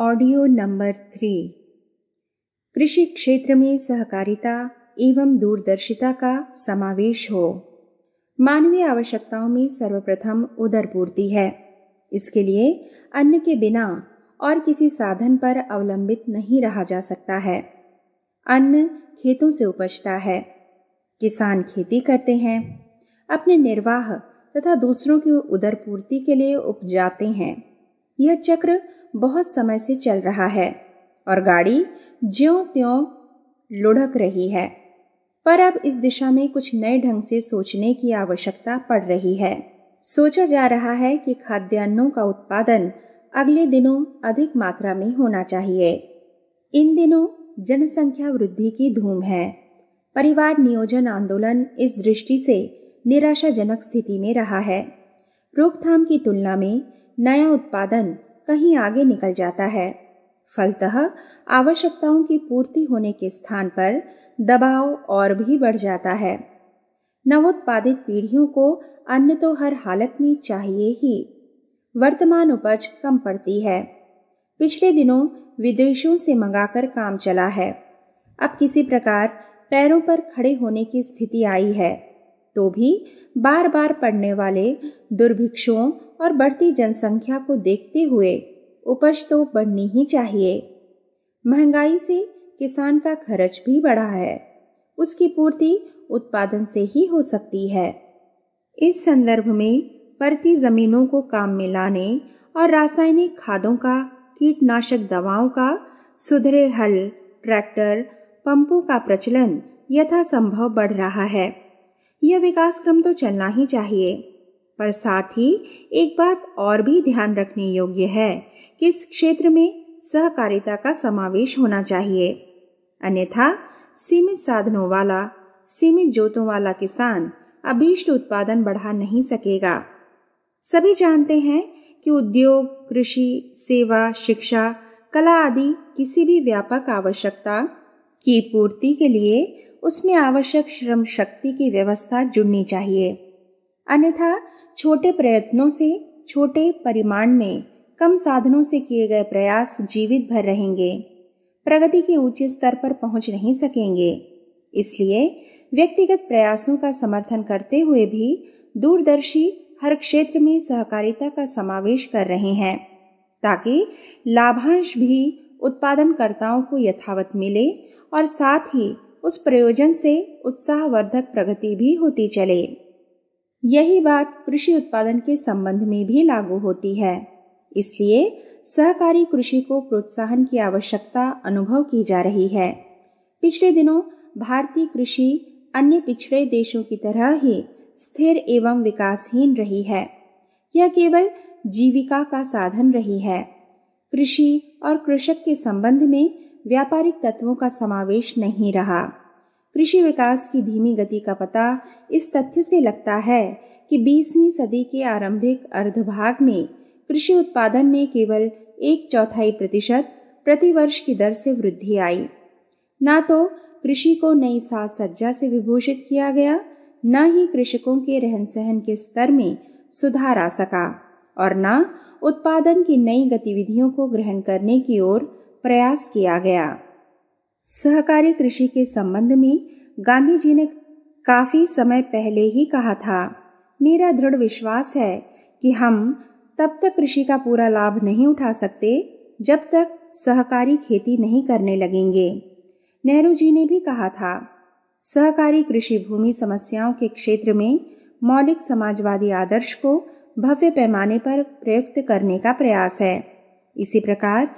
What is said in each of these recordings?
audio number three कृषि क्षेत्र में सहकारिता एवं दूरदर्शिता का समावेश हो मानवीय आवश्यकताओं में सर्वप्रथम उदर पूर्ति है इसके लिए अन्न के बिना और किसी साधन पर अवलंबित नहीं रहा जा सकता है अन्न खेतों से उपजता है किसान खेती करते हैं अपने निर्वाह तथा दूसरों की उदर पूर्ति के लिए उपजाते हैं यह चक्र बहुत समय से चल रहा है और गाड़ी ज्यों त्यों लुढ़क रही है पर अब इस दिशा में कुछ नए ढंग से सोचने की आवश्यकता पड़ रही है सोचा जा रहा है कि खाद्यान्नों का उत्पादन अगले दिनों अधिक मात्रा में होना चाहिए इन दिनों जनसंख्या वृद्धि की धूम है परिवार नियोजन आंदोलन इस दृष्टि से निराशाजनक स्थिति में रहा है रोकथाम की तुलना में नया उत्पादन कहीं आगे निकल जाता है फलतः आवश्यकताओं की पूर्ति होने के स्थान पर दबाव और भी बढ़ जाता है नवोत्पादित पीढ़ियों को अन्न तो हर हालत में चाहिए ही वर्तमान उपज कम पड़ती है पिछले दिनों विदेशों से मंगाकर काम चला है अब किसी प्रकार पैरों पर खड़े होने की स्थिति आई है तो भी बार बार पड़ने वाले दुर्भिक्षों और बढ़ती जनसंख्या को देखते हुए उपज तो बढ़नी ही चाहिए महंगाई से किसान का खर्च भी बढ़ा है उसकी पूर्ति उत्पादन से ही हो सकती है इस संदर्भ में परती ज़मीनों को काम में लाने और रासायनिक खादों का कीटनाशक दवाओं का सुधरे हल ट्रैक्टर पंपों का प्रचलन यथासंभव बढ़ रहा है यह विकास क्रम तो चलना ही चाहिए पर साथ ही एक बात और भी ध्यान रखने योग्य है कि इस क्षेत्र में सहकारिता का समावेश होना चाहिए अन्यथा सीमित साधनों वाला सीमित जोतों वाला किसान अभीष्ट उत्पादन बढ़ा नहीं सकेगा सभी जानते हैं कि उद्योग कृषि सेवा शिक्षा कला आदि किसी भी व्यापक आवश्यकता की पूर्ति के लिए उसमें आवश्यक श्रम शक्ति की व्यवस्था जुड़नी चाहिए अन्यथा छोटे प्रयत्नों से छोटे परिमाण में कम साधनों से किए गए प्रयास जीवित भर रहेंगे प्रगति के ऊंचे स्तर पर पहुंच नहीं सकेंगे इसलिए व्यक्तिगत प्रयासों का समर्थन करते हुए भी दूरदर्शी हर क्षेत्र में सहकारिता का समावेश कर रहे हैं ताकि लाभांश भी उत्पादनकर्ताओं को यथावत मिले और साथ ही उस प्रयोजन से उत्साहवर्धक प्रगति भी होती चले यही बात कृषि उत्पादन के संबंध में भी लागू होती है इसलिए सहकारी कृषि को प्रोत्साहन की आवश्यकता अनुभव की जा रही है पिछले दिनों भारतीय कृषि अन्य पिछड़े देशों की तरह ही स्थिर एवं विकासहीन रही है यह केवल जीविका का साधन रही है कृषि और कृषक के संबंध में व्यापारिक तत्वों का समावेश नहीं रहा कृषि विकास की धीमी गति का पता इस तथ्य से लगता है कि 20वीं सदी के आरंभिक अर्धभाग में कृषि उत्पादन में केवल एक चौथाई प्रतिशत प्रतिवर्ष की दर से वृद्धि आई न तो कृषि को नई साज सज्जा से विभूषित किया गया न ही कृषकों के रहन सहन के स्तर में सुधार आ सका और न उत्पादन की नई गतिविधियों को ग्रहण करने की ओर प्रयास किया गया सहकारी कृषि के संबंध में गांधी जी ने काफ़ी समय पहले ही कहा था मेरा दृढ़ विश्वास है कि हम तब तक कृषि का पूरा लाभ नहीं उठा सकते जब तक सहकारी खेती नहीं करने लगेंगे नेहरू जी ने भी कहा था सहकारी कृषि भूमि समस्याओं के क्षेत्र में मौलिक समाजवादी आदर्श को भव्य पैमाने पर प्रयुक्त करने का प्रयास है इसी प्रकार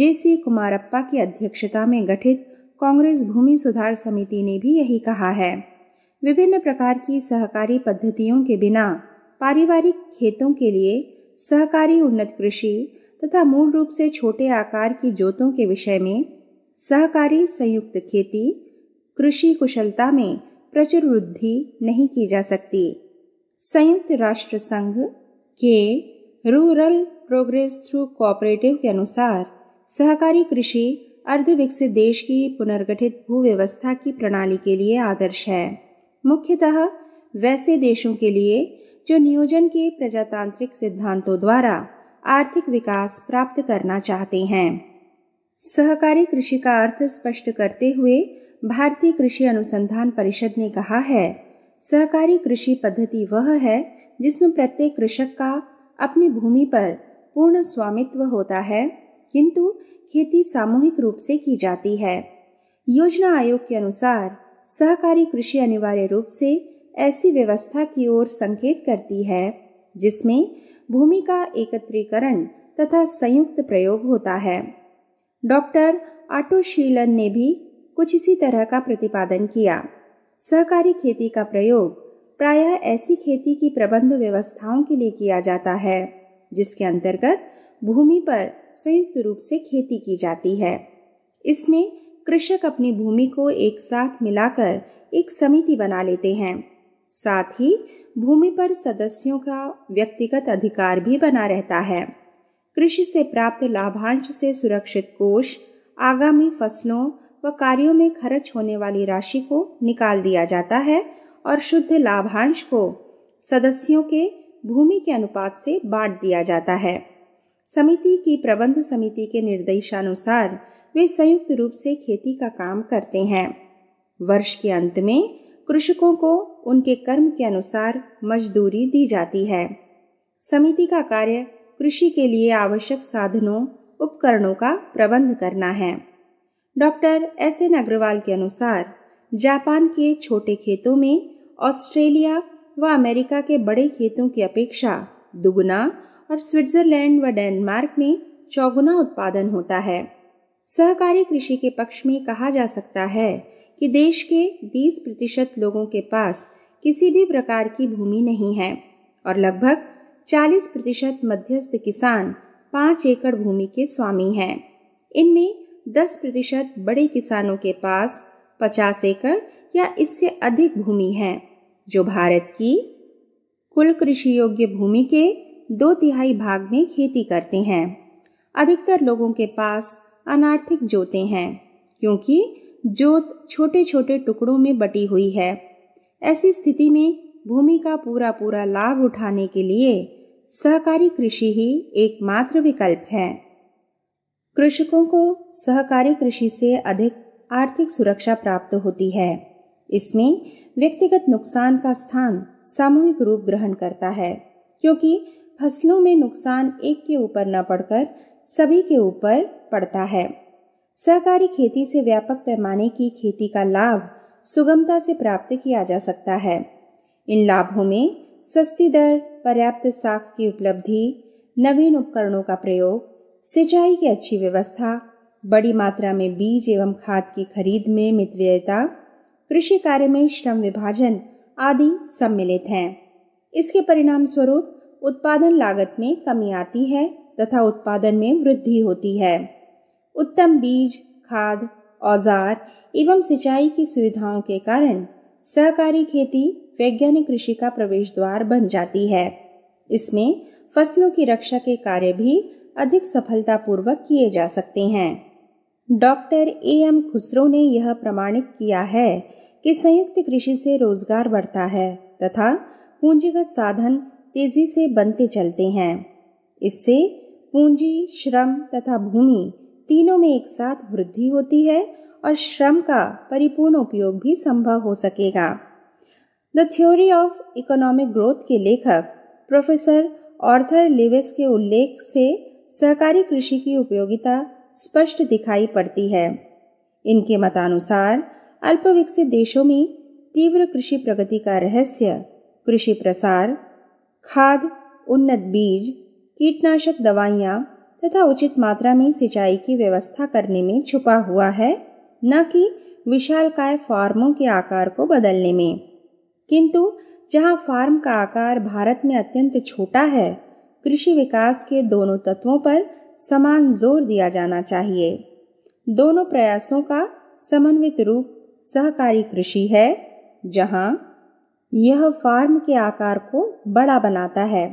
जे सी कुमारप्पा की अध्यक्षता में गठित कांग्रेस भूमि सुधार समिति ने भी यही कहा है विभिन्न प्रकार की सहकारी पद्धतियों के बिना पारिवारिक खेतों के लिए सहकारी उन्नत कृषि तथा मूल रूप से छोटे आकार की जोतों के विषय में सहकारी संयुक्त खेती कृषि कुशलता में प्रचुर वृद्धि नहीं की जा सकती संयुक्त राष्ट्र संघ के रूरल प्रोग्रेस थ्रू कोऑपरेटिव के अनुसार सहकारी कृषि अर्धविकसित देश की पुनर्गठित भूव्यवस्था की प्रणाली के लिए आदर्श है मुख्यतः वैसे देशों के लिए जो नियोजन के प्रजातांत्रिक सिद्धांतों द्वारा आर्थिक विकास प्राप्त करना चाहते हैं सहकारी कृषि का अर्थ स्पष्ट करते हुए भारतीय कृषि अनुसंधान परिषद ने कहा है सहकारी कृषि पद्धति वह है जिसमें प्रत्येक कृषक का अपनी भूमि पर पूर्ण स्वामित्व होता है किंतु खेती सामूहिक रूप से की जाती है योजना आयोग के अनुसार सहकारी कृषि अनिवार्य रूप से ऐसी व्यवस्था की ओर संकेत करती है जिसमें भूमि का एकत्रीकरण तथा संयुक्त प्रयोग होता है डॉक्टर आटो शीलन ने भी कुछ इसी तरह का प्रतिपादन किया सहकारी खेती का प्रयोग प्रायः ऐसी खेती की प्रबंध व्यवस्थाओं के लिए किया जाता है जिसके अंतर्गत भूमि पर संयुक्त रूप से खेती की जाती है इसमें कृषक अपनी भूमि को एक साथ मिलाकर एक समिति बना लेते हैं साथ ही भूमि पर सदस्यों का व्यक्तिगत अधिकार भी बना रहता है कृषि से प्राप्त लाभांश से सुरक्षित कोष आगामी फसलों व कार्यों में खर्च होने वाली राशि को निकाल दिया जाता है और शुद्ध लाभांश को सदस्यों के भूमि के अनुपात से बांट दिया जाता है समिति की प्रबंध समिति के निर्देशानुसार वे संयुक्त रूप से खेती का काम करते हैं वर्ष के अंत में कृषकों को उनके कर्म के अनुसार मजदूरी दी जाती है समिति का कार्य कृषि के लिए आवश्यक साधनों उपकरणों का प्रबंध करना है डॉक्टर एस एन अग्रवाल के अनुसार जापान के छोटे खेतों में ऑस्ट्रेलिया वह अमेरिका के बड़े खेतों की अपेक्षा दुगुना और स्विट्जरलैंड व डेनमार्क में चौगुना उत्पादन होता है सहकारी कृषि के पक्ष में कहा जा सकता है कि देश के 20 प्रतिशत लोगों के पास किसी भी प्रकार की भूमि नहीं है और लगभग 40 प्रतिशत मध्यस्थ किसान पाँच एकड़ भूमि के स्वामी हैं इनमें 10 प्रतिशत बड़े किसानों के पास 50 एकड़ या इससे अधिक भूमि है जो भारत की कुल कृषि योग्य भूमि के दो तिहाई भाग में खेती करते हैं अधिकतर लोगों के पास अनार्थिक जोते हैं क्योंकि जोत छोटे छोटे टुकड़ों में बटी हुई है ऐसी स्थिति में भूमि का पूरा पूरा लाभ उठाने के लिए सहकारी कृषि ही एकमात्र विकल्प है कृषकों को सहकारी कृषि से अधिक आर्थिक सुरक्षा प्राप्त होती है इसमें व्यक्तिगत नुकसान का स्थान सामूहिक रूप ग्रहण करता है क्योंकि फसलों में नुकसान एक के ऊपर न पड़कर सभी के ऊपर पड़ता है सहकारी खेती से व्यापक पैमाने की खेती का लाभ सुगमता से प्राप्त किया जा सकता है इन लाभों में सस्ती दर पर्याप्त साख की उपलब्धि नवीन उपकरणों का प्रयोग सिंचाई की अच्छी व्यवस्था बड़ी मात्रा में बीज एवं खाद की खरीद में मितव्ययता कृषि कार्य में श्रम विभाजन आदि सम्मिलित हैं इसके परिणाम स्वरूप उत्पादन लागत में कमी आती है तथा उत्पादन में वृद्धि होती है उत्तम बीज खाद औजार एवं सिंचाई की सुविधाओं के कारण सहकारी खेती वैज्ञानिक कृषि का प्रवेश द्वार बन जाती है इसमें फसलों की रक्षा के कार्य भी अधिक सफलतापूर्वक किए जा सकते हैं डॉक्टर ए एम खुसरो ने यह प्रमाणित किया है कि संयुक्त कृषि से रोजगार बढ़ता है तथा पूंजीगत साधन तेजी से बनते चलते हैं इससे पूंजी श्रम तथा भूमि तीनों में एक साथ वृद्धि होती है और श्रम का परिपूर्ण उपयोग भी संभव हो सकेगा the theory of economic growth के लेखक प्रोफेसर ऑर्थर लिवेस के उल्लेख से सहकारी कृषि की उपयोगिता स्पष्ट दिखाई पड़ती है इनके मतानुसार अल्पविकसित देशों में तीव्र कृषि प्रगति का रहस्य कृषि प्रसार खाद उन्नत बीज कीटनाशक दवाइयाँ तथा उचित मात्रा में सिंचाई की व्यवस्था करने में छुपा हुआ है न कि विशालकाय फार्मों के आकार को बदलने में किंतु जहाँ फार्म का आकार भारत में अत्यंत छोटा है कृषि विकास के दोनों तत्वों पर समान जोर दिया जाना चाहिए दोनों प्रयासों का समन्वित रूप सहकारी कृषि है जहां यह फार्म के आकार को बड़ा बनाता है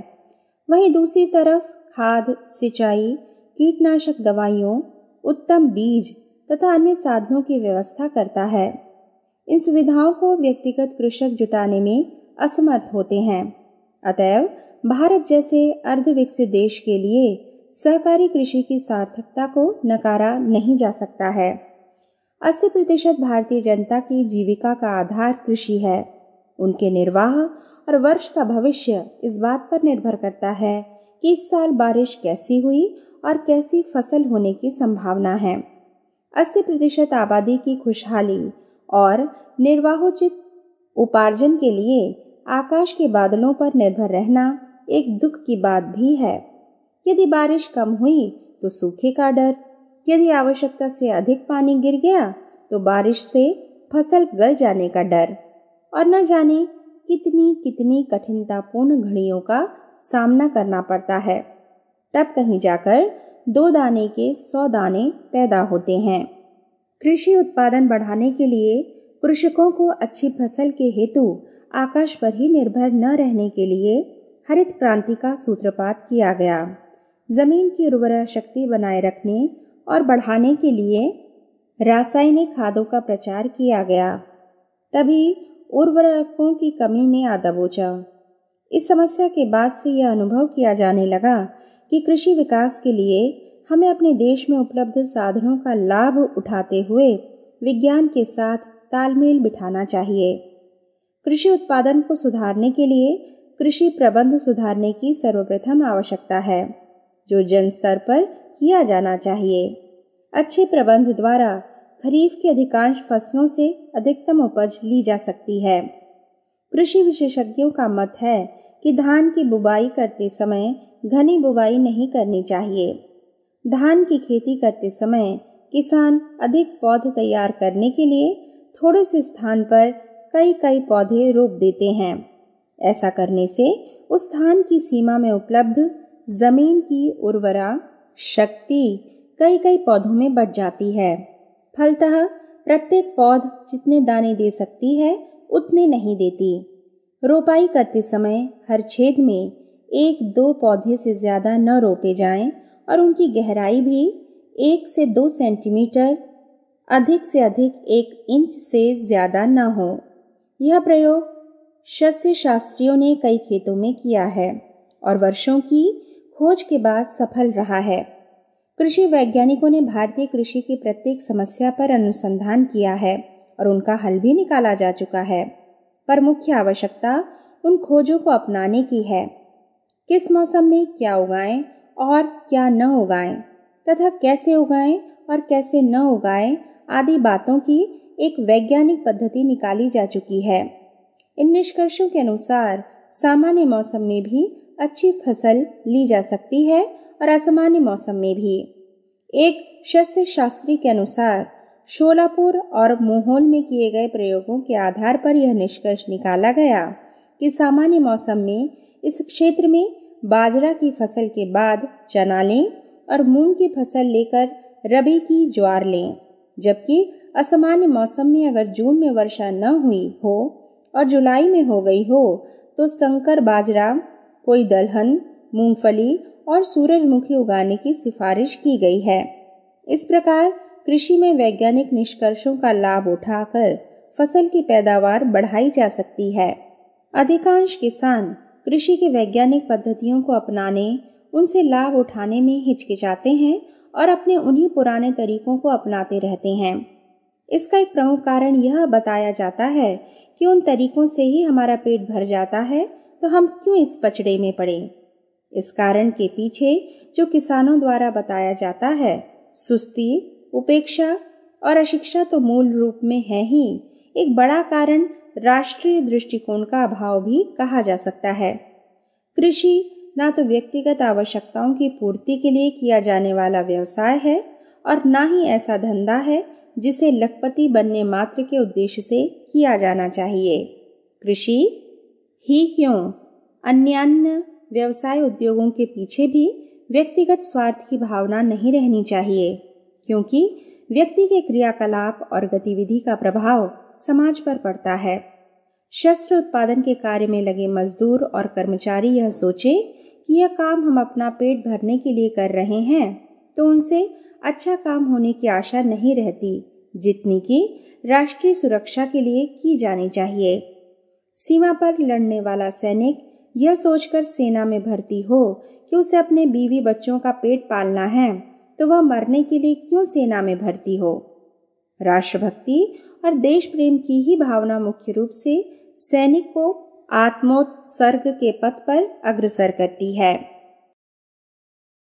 वहीं दूसरी तरफ खाद सिंचाई कीटनाशक दवाइयों उत्तम बीज तथा अन्य साधनों की व्यवस्था करता है इन सुविधाओं को व्यक्तिगत कृषक जुटाने में असमर्थ होते हैं अतएव भारत जैसे अर्धविकसित देश के लिए सहकारी कृषि की सार्थकता को नकारा नहीं जा सकता है 80 प्रतिशत भारतीय जनता की जीविका का आधार कृषि है उनके निर्वाह और वर्ष का भविष्य इस बात पर निर्भर करता है कि इस साल बारिश कैसी हुई और कैसी फसल होने की संभावना है 80 प्रतिशत आबादी की खुशहाली और निर्वाहोचित उपार्जन के लिए आकाश के बादलों पर निर्भर रहना एक दुख की बात भी है यदि बारिश कम हुई तो सूखे का डर यदि आवश्यकता से अधिक पानी गिर गया तो बारिश से फसल गल जाने का डर और न जाने कितनी कितनी कठिनतापूर्ण घड़ियों का सामना करना पड़ता है तब कहीं जाकर दो दाने के सौ दाने पैदा होते हैं कृषि उत्पादन बढ़ाने के लिए कृषकों को अच्छी फसल के हेतु आकाश पर ही निर्भर न रहने के लिए हरित क्रांति का सूत्रपात किया गया ज़मीन की उर्वरा शक्ति बनाए रखने और बढ़ाने के लिए रासायनिक खादों का प्रचार किया गया तभी उर्वरकों की कमी ने आदा बोचा इस समस्या के बाद से यह अनुभव किया जाने लगा कि कृषि विकास के लिए हमें अपने देश में उपलब्ध साधनों का लाभ उठाते हुए विज्ञान के साथ तालमेल बिठाना चाहिए कृषि उत्पादन को सुधारने के लिए कृषि प्रबंध सुधारने की सर्वप्रथम आवश्यकता है जो जन स्तर पर किया जाना चाहिए अच्छे प्रबंध द्वारा खरीफ की अधिकांश फसलों से अधिकतम उपज ली जा सकती है कृषि विशेषज्ञों का मत है कि धान की बुवाई करते समय घनी बुवाई नहीं करनी चाहिए धान की खेती करते समय किसान अधिक पौध तैयार करने के लिए थोड़े से स्थान पर कई कई पौधे रोप देते हैं ऐसा करने से उस स्थान की सीमा में उपलब्ध जमीन की उर्वरा शक्ति कई कई पौधों में बढ़ जाती है फलतः प्रत्येक पौध जितने दाने दे सकती है उतने नहीं देती रोपाई करते समय हर छेद में एक दो पौधे से ज़्यादा न रोपे जाएं और उनकी गहराई भी एक से दो सेंटीमीटर अधिक से अधिक एक इंच से ज़्यादा न हो यह प्रयोग शस्य शास्त्रियों ने कई खेतों में किया है और वर्षों की खोज के बाद सफल रहा है कृषि वैज्ञानिकों ने भारतीय कृषि की प्रत्येक समस्या पर अनुसंधान किया है और उनका हल भी निकाला जा चुका है पर मुख्य आवश्यकता उन खोजों को अपनाने की है किस मौसम में क्या उगाएं और क्या न उगाएं तथा कैसे उगाएं और कैसे न उगाएं आदि बातों की एक वैज्ञानिक पद्धति निकाली जा चुकी है इन निष्कर्षों के अनुसार सामान्य मौसम में भी अच्छी फसल ली जा सकती है और असामान्य मौसम में भी एक शस्य शास्त्री के अनुसार शोलापुर और मोहोल में किए गए प्रयोगों के आधार पर यह निष्कर्ष निकाला गया कि सामान्य मौसम में इस क्षेत्र में बाजरा की फसल के बाद चना लें और मूंग की फसल लेकर रबी की ज्वार लें जबकि असामान्य मौसम में अगर जून में वर्षा न हुई हो और जुलाई में हो गई हो तो संकर बाजरा कोई दलहन मूंगफली और सूरजमुखी उगाने की सिफारिश की गई है इस प्रकार कृषि में वैज्ञानिक निष्कर्षों का लाभ उठाकर फसल की पैदावार बढ़ाई जा सकती है अधिकांश किसान कृषि के वैज्ञानिक पद्धतियों को अपनाने उनसे लाभ उठाने में हिचकिचाते हैं और अपने उन्हीं पुराने तरीकों को अपनाते रहते हैं इसका एक प्रमुख कारण यह बताया जाता है कि उन तरीकों से ही हमारा पेट भर जाता है तो हम क्यों इस पचड़े में पड़े इस कारण के पीछे जो किसानों द्वारा बताया जाता है सुस्ती उपेक्षा और अशिक्षा तो मूल रूप में है ही एक बड़ा कारण राष्ट्रीय दृष्टिकोण का अभाव भी कहा जा सकता है कृषि ना तो व्यक्तिगत आवश्यकताओं की पूर्ति के लिए किया जाने वाला व्यवसाय है और ना ही ऐसा धंधा है जिसे लखपति बनने मात्र के उद्देश्य से किया जाना चाहिए कृषि ही क्यों अन्य व्यवसाय उद्योगों के पीछे भी व्यक्तिगत स्वार्थ की भावना नहीं रहनी चाहिए क्योंकि व्यक्ति के क्रियाकलाप और गतिविधि का प्रभाव समाज पर पड़ता है शस्त्र उत्पादन के कार्य में लगे मजदूर और कर्मचारी यह सोचें कि यह काम हम अपना पेट भरने के लिए कर रहे हैं तो उनसे अच्छा काम होने की आशा नहीं रहती जितनी कि राष्ट्रीय सुरक्षा के लिए की जानी चाहिए सीमा पर लड़ने वाला सैनिक यह सोचकर सेना में भर्ती हो कि उसे अपने बीवी बच्चों का पेट पालना है तो वह मरने के लिए क्यों सेना में भर्ती हो राष्ट्रभक्ति और देश प्रेम की ही भावना मुख्य रूप से सैनिक को आत्मोत्सर्ग के पथ पर अग्रसर करती है